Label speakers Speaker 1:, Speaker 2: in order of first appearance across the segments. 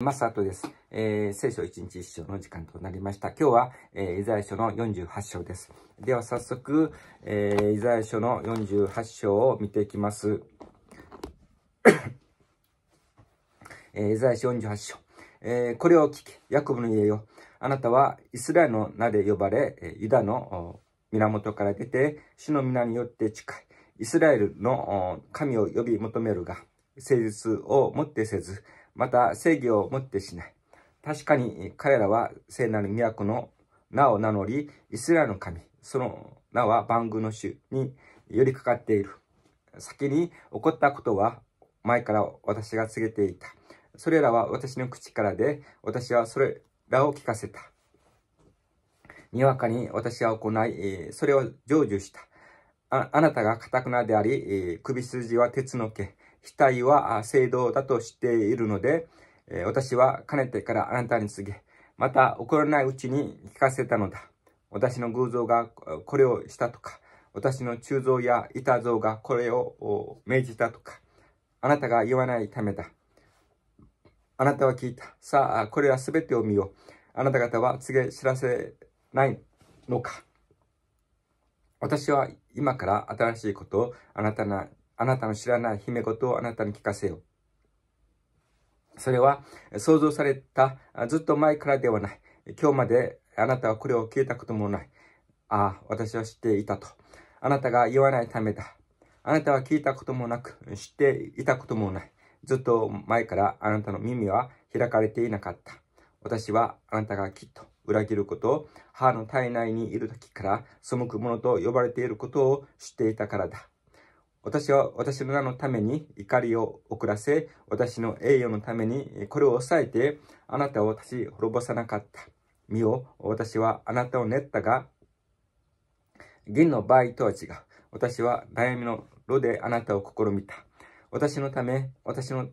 Speaker 1: マスアートです。えー、聖書一日一章の時間となりました。今日は、えー、イザヤ書の48章です。では早速、えー、イザヤ書の48章を見ていきます。えー、イザヤ書48章。えー、これを聞け、ヤコブの家よ。あなたはイスラエルの名で呼ばれ、ユダの源から出て、主の皆によって近い。イスラエルの神を呼び求めるが、誠実をもってせず、また正義をもってしない。確かに彼らは聖なる都の名を名乗り、イスラエルの神、その名は万軍の主に寄りかかっている。先に起こったことは前から私が告げていた。それらは私の口からで、私はそれらを聞かせた。にわかに私は行い、それを成就した。あなたが堅くなであり、首筋は鉄の毛。期待は正道だとしているので、私はかねてからあなたに告げ、また怒らないうちに聞かせたのだ。私の偶像がこれをしたとか、私の鋳造や板像がこれを命じたとか、あなたが言わないためだ。あなたは聞いた。さあ、これは全てを見よう。あなた方は告げ知らせないのか。私は今から新しいことをあなたあなたの知らない姫事をあなたに聞かせよう。それは想像されたずっと前からではない。今日まであなたはこれを聞いたこともない。ああ、私は知っていたと。あなたが言わないためだ。あなたは聞いたこともなく、知っていたこともない。ずっと前からあなたの耳は開かれていなかった。私はあなたがきっと裏切ることを、母の体内にいる時から背くものと呼ばれていることを知っていたからだ。私は私の名のために怒りを遅らせ、私の栄誉のためにこれを抑えて、あなたを私滅ぼさなかった。見よ、私はあなたを練ったが、銀の場合とは違う。私は悩みの炉であなたを試みた。私のため、私の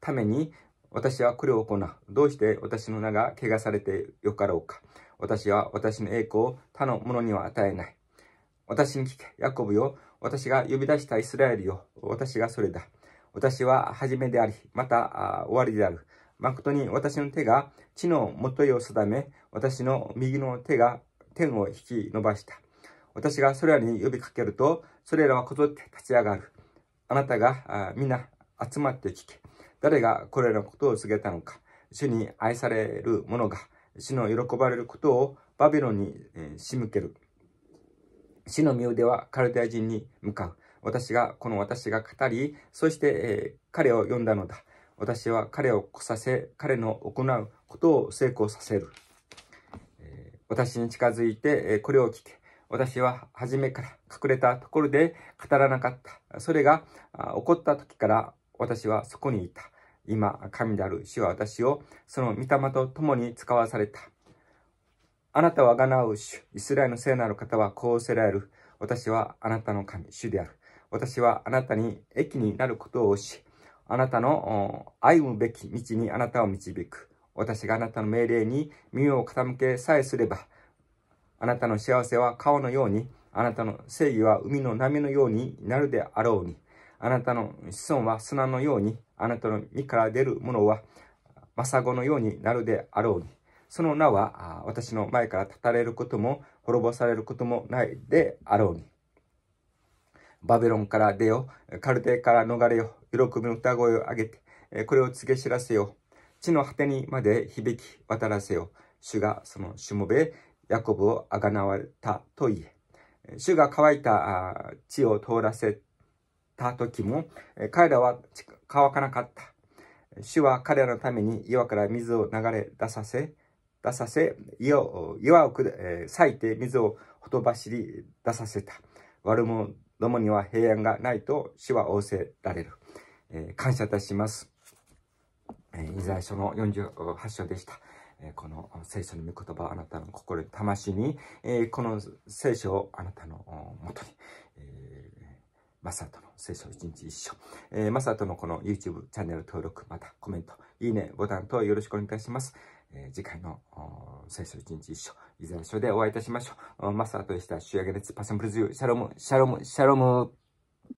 Speaker 1: ために、私はこれを行う。どうして私の名が汚されてよかろうか。私は私の栄光を他の者には与えない。私に聞け、ヤコブよ。私が呼び出したイスラエルよ。私がそれだ。私は初めであり、また終わりである。誠に私の手が地のもといを定め、私の右の手が天を引き伸ばした。私がそれらに呼びかけると、それらはこぞって立ち上がる。あなたが皆集まって聞け。誰がこれらのことを告げたのか。主に愛される者が、主の喜ばれることをバビロンに仕向ける。死の身ではカルデア人に向かう。私が、この私が語り、そして、えー、彼を呼んだのだ。私は彼を来させ、彼の行うことを成功させる。えー、私に近づいて、えー、これを聞け。私は初めから隠れたところで語らなかった。それが起こった時から私はそこにいた。今、神である主は私をその御霊と共に使わされた。あなたはがなう主、イスラエルの聖なる方はこうせられる。私はあなたの神、主である。私はあなたに益になることをし、あなたの歩むべき道にあなたを導く。私があなたの命令に身を傾けさえすれば、あなたの幸せは川のように、あなたの正義は海の波のようになるであろうに、あなたの子孫は砂のように、あなたの身から出るものは、マサゴのようになるであろうに。その名は私の前から立たれることも滅ぼされることもないであろうに。バベロンから出よ、カルテから逃れよ、喜びの歌声を上げて、これを告げ知らせよ、地の果てにまで響き渡らせよ、主がそのしもべ、ヤコブをあがなわれたと言え、主が乾いた地を通らせた時も、彼らは乾かなかった。主は彼らのために岩から水を流れ出させ、出させ、岩を岩をえー、裂いて水をほとばしり出させた。悪者どもには平安がないと死は仰せられる。えー、感謝いたします。えー、イザヤ書の48章でした。えー、この聖書の御言葉あなたの心、魂に、えー、この聖書をあなたのもとに、えー、マサトの聖書一日一緒、えー、マサトのこの YouTube チャンネル登録、またコメント、いいね、ボタン等よろしくお願いいたします。えー、次回の聖書一日一緒、イザヤ書でお会いいたしましょう。マスターとした主上げ熱パションブルズユー、シャロム、シャロム、シャロム。